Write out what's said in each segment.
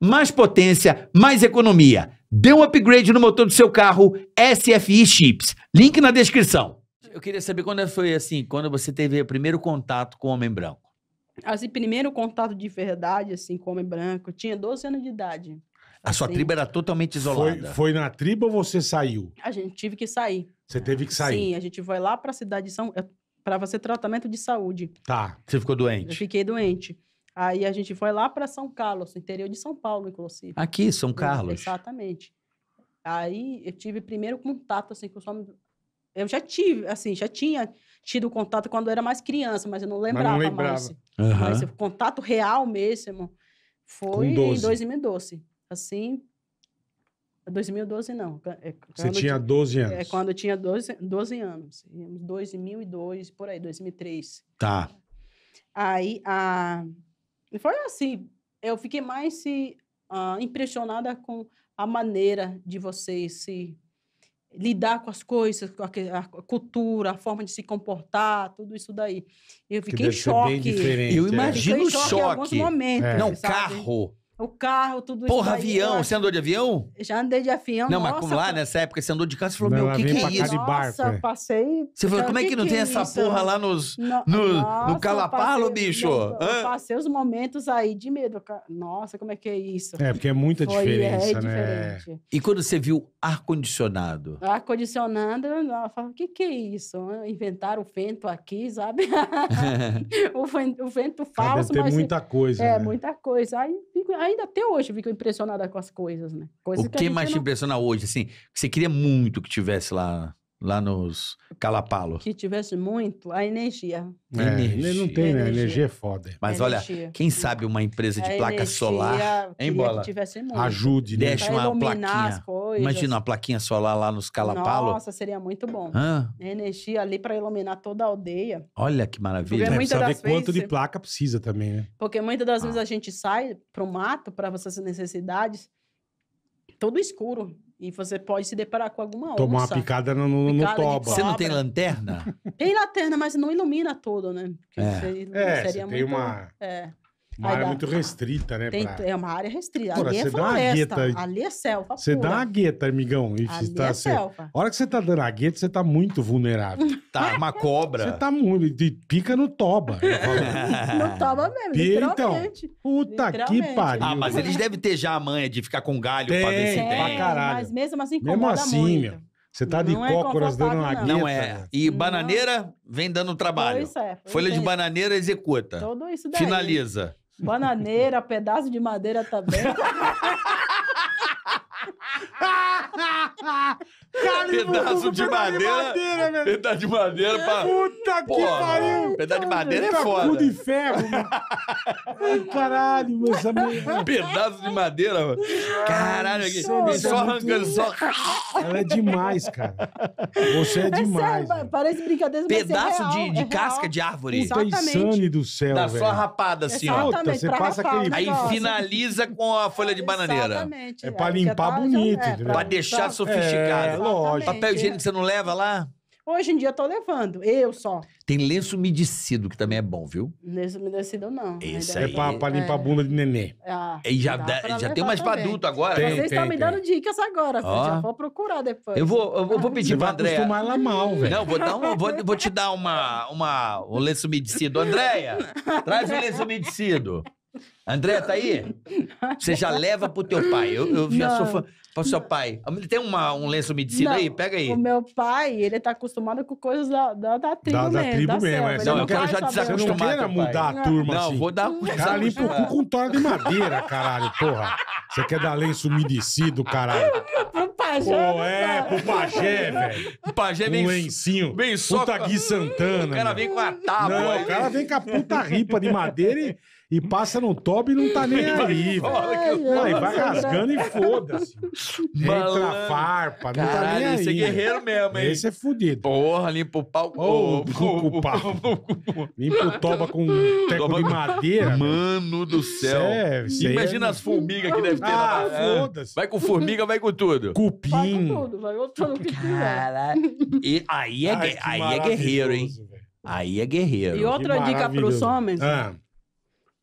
mais potência, mais economia. Dê um upgrade no motor do seu carro, SFI Chips. Link na descrição. Eu queria saber quando foi assim, quando você teve o primeiro contato com o homem branco. Assim, primeiro contato de verdade, assim, com o homem branco. Eu tinha 12 anos de idade. A sua assim. tribo era totalmente isolada. Foi, foi, na tribo ou você saiu? A gente tive que sair. Você teve que sair? Sim, a gente foi lá para a cidade de São é, para fazer tratamento de saúde. Tá. Você ficou doente? Eu fiquei doente. Aí a gente foi lá para São Carlos, interior de São Paulo, inclusive. Aqui, São Carlos. Exatamente. Aí eu tive primeiro contato assim com os homens. Eu já tive, assim, já tinha tido contato quando eu era mais criança, mas eu não lembrava, mas não lembrava. mais. Uhum. Mas o contato real mesmo foi em 2012. Assim, 2012 não. É Você tinha 12 é, anos? É quando eu tinha 12, 12 anos. 2002, por aí, 2003. Tá. Aí, a... E foi assim. Eu fiquei mais se, uh, impressionada com a maneira de vocês se lidar com as coisas, com a, cultura, a forma de se comportar, tudo isso daí. Eu é. fiquei em choque. Eu imagino eu choque. choque. Em alguns momentos, é. Não, sabe? carro. O carro, tudo Porra, isso. Porra, avião. Você andou de avião? Já andei de avião. Não, mas como lá nessa época você andou de carro, você falou, meu, o que, que é isso? Barco, é. passei. Você falou, como é que, que não tem é isso? essa porra lá nos, no, no, no Calapalo, bicho? eu passei os momentos aí de medo. Nossa, como é que é isso? É, porque é muita Foi, diferença, é, é né? Diferente. E quando você viu ar-condicionado? Ar-condicionado, eu falo, o que, que é isso? Inventaram o vento aqui, sabe? o, vento, o vento falso. Ah, deve ter mas, muita coisa. É, né? muita coisa. Aí fico ainda até hoje fico impressionada com as coisas, né? Coisas o que, que mais te impressiona hoje, assim? Que você queria muito que tivesse lá? lá nos Calapalo. Que tivesse muito a energia. É, energia. Não tem, né? Energia, energia é foda. Mas olha, quem sabe uma empresa de a placa solar, hein, Bola? Ajude, né? Deixa uma plaquinha. Imagina uma plaquinha solar lá nos Calapalo. Nossa, seria muito bom. Hã? Energia ali para iluminar toda a aldeia. Olha que maravilha. Porque é, precisa vezes, quanto de placa precisa também, né? Porque muitas das ah. vezes a gente sai pro mato para essas necessidades todo escuro. E você pode se deparar com alguma onça. Tomar uma picada no, no, picada no toba. Você não tem lanterna? Tem lanterna, mas não ilumina todo, né? Porque é, é seria, é, seria muito... tem uma... É. Uma área muito restrita, né? Tem, pra... É uma área restrita. Porra, ali é floresta, gueta, ali é selva. Você dá a gueta, amigão. ali tá, é cê... selva. A hora que você tá dando a gueta, você tá muito vulnerável. tá, uma cobra. Você tá muito... Pica no toba. no toba mesmo, P... Então, literalmente. Então, puta literalmente. que pariu. Ah, mas eles devem ter já a manha de ficar com galho tem, pra ver se tem. Pra caralho. Mas mesmo assim incomoda Mesmo assim, muito. meu. Você tá de não é cócoras dando uma gueta. Não é. Né? E bananeira vem dando trabalho. Isso é. Folha de é. bananeira executa. Tudo isso daí. Finaliza. Bananeira, pedaço de madeira também. pedaço de madeira, de madeira, Pedaço de madeira pra, Puta que pariu! Pedaço de tá madeira é foda. Cu de ferro, mano. Ai, caralho, meu essa mulher. Pedaço de madeira, mano. Caralho, aqui. É só, arrancando, muito... só. Ela é demais, cara. Você é demais. É parece brincadeira, Pedaço é real, de, de é casca de árvore. Puta insane do céu, Dá velho. só rapada assim, ó. você passa aquele... Aí finaliza com a folha de bananeira. É Exatamente. É pra limpar bonito, né? Pra deixar sofisticado. É, lógico. Papel higiênico você não leva lá? Hoje em dia eu tô levando, eu só. Tem lenço umedecido, que também é bom, viu? Lenço umedecido não. Né? Esse aí. É pra, pra limpar a é. bunda de nenê. Ah, e já, dá, já tem umas pra adulto agora. Tem, Vocês estão me dando dicas agora, oh. já vou procurar depois. Eu vou, eu vou pedir para pra Andréia. acostumar ela mal, velho. Não, vou, dar uma, vou, vou te dar uma, uma, um lenço umedecido. Andréia, traz o um lenço umedecido. André, tá aí? Você já leva pro teu pai. Eu, eu já sou fã. Pro seu pai. Tem uma, um lenço medicina não, aí? Pega aí. O meu pai, ele tá acostumado com coisas da, da, da tribo da, da mesmo. Tribo da tribo mesmo. É. Não, eu quero já desacostumar. Você não mudar a turma não, assim? Não, vou dar... Um cara limpa o cu com torna de madeira, caralho, porra. Você quer dar lenço umedecido, caralho. pro pajé. Pô, é, pro pajé, velho. O pajé vem... Um lencinho. Vem só... Puta Gui Santana. O cara meu. vem com a tábua. Não, o cara vem com a puta ripa de madeira e... E passa no top e não tá nem aí. velho. Aí vai rasgando e foda-se. Entra Malandro. farpa, não tá nem Caralho, aí. esse é guerreiro mesmo, hein? Esse é fudido. Porra, limpa o pau. Ô, cu, cu, pau. Limpa o toba com um teco Toba- de madeira. Mano do céu. Sério, isso é Imagina é- as formigas que deve ter Ah, lá. É. foda-se. Vai com formiga, vai com tudo. Cupim. Vai com tudo, vai botando o que quiser. Caralho. E aí é, Ai, aí é guerreiro, hein? maravilhoso, Aí é guerreiro. E outra dica pros homens, Ah, né?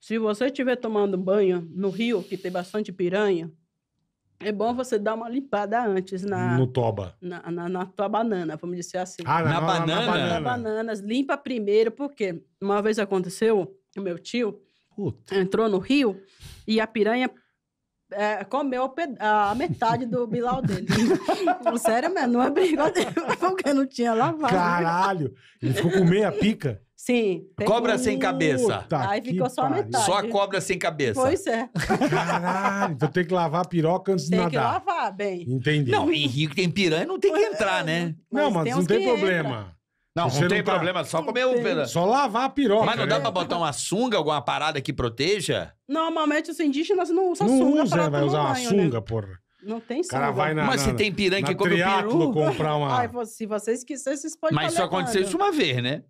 Se você estiver tomando banho no rio, que tem bastante piranha, é bom você dar uma limpada antes na. No toba. Na, na, na tua banana, vamos dizer assim. Ah, na, na, banana? na banana. Na limpa primeiro, porque uma vez aconteceu, o meu tio Puta. entrou no rio e a piranha é, comeu a metade do bilau dele. Sério mesmo, não é brincadeira, porque não tinha lavado. Caralho! Ele ficou com meia pica? Sim. Cobra sem cabeça. Puta Aí ficou só a metade. Só a cobra sem cabeça. Pois é. Caralho, vou ter que lavar a piroca antes de Tem que lavar bem. Entendi. Não, o Henrique tem piranha não tem que entrar, é, né? Não, mas não tem entra. problema. Não, Você não tem tá- problema, só comer o pela- Só lavar a piroca. Mas não dá né? pra botar uma sunga, alguma parada que proteja? Normalmente os indígenas não usam Não sunga usa, vai usar uma banho, né? sunga, porra. Não tem O sunga. cara vai na. Mas se na- tem piranha que come o peru. comprar uma. Ai, se você esquecer, vocês podem Mas só né? aconteceu isso uma vez, né?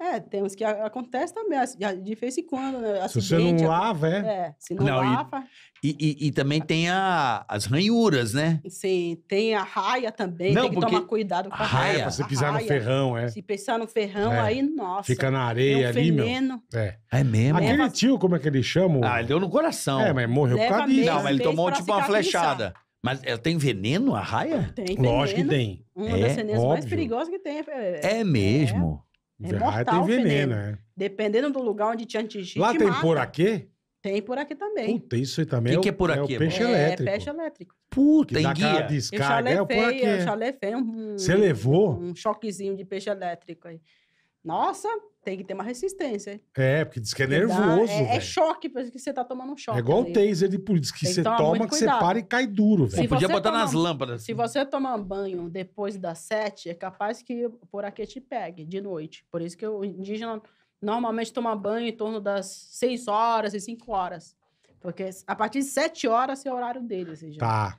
É, tem uns que acontece também, de vez em quando, né? Acidente, se você não lava, é? É, se não, não lava... E, e, e, também tem a, as ranhuras, né? Sim, tem a raia também, não, tem que tomar cuidado com a raia. raia é, pra você pisar raia, no ferrão, é. Se pisar no ferrão, é. aí, nossa. Fica na é areia ali, meu. É. é mesmo? Aquele Leva... tio, como é que ele chama? Ah, ele deu no coração. É, mas morreu Leva por causa disso. Não, mas ele tomou tipo uma flechada. Mas ela é, tem veneno, a raia? Tem veneno. Lógico que tem. Uma é, das venenos mais perigosas que tem. É, é mesmo. É mortal tem veneno, É. Dependendo do lugar onde te antigite, Lá tem mata. por aqui? Tem por aqui também. Puta, isso aí também. É o que que é por aqui, É o peixe é, elétrico. É peixe elétrico. Puta, que dá aquela Eu já É o por levei, aqui. eu já levei um, Você levou? um choquezinho de peixe elétrico aí. Nossa, tem que ter uma resistência. É, porque diz que é nervoso. Dá, é, é, choque, parece que você tá tomando um choque. É igual o taser de polícia, que, que você toma, que você para e cai duro, velho. Podia botar tomar, nas lâmpadas. Se você tomar banho depois das sete, é capaz que o poraquê te pegue de noite. Por isso que o indígena normalmente toma banho em torno das seis horas e cinco horas. Porque a partir de sete horas é o horário dele. tá.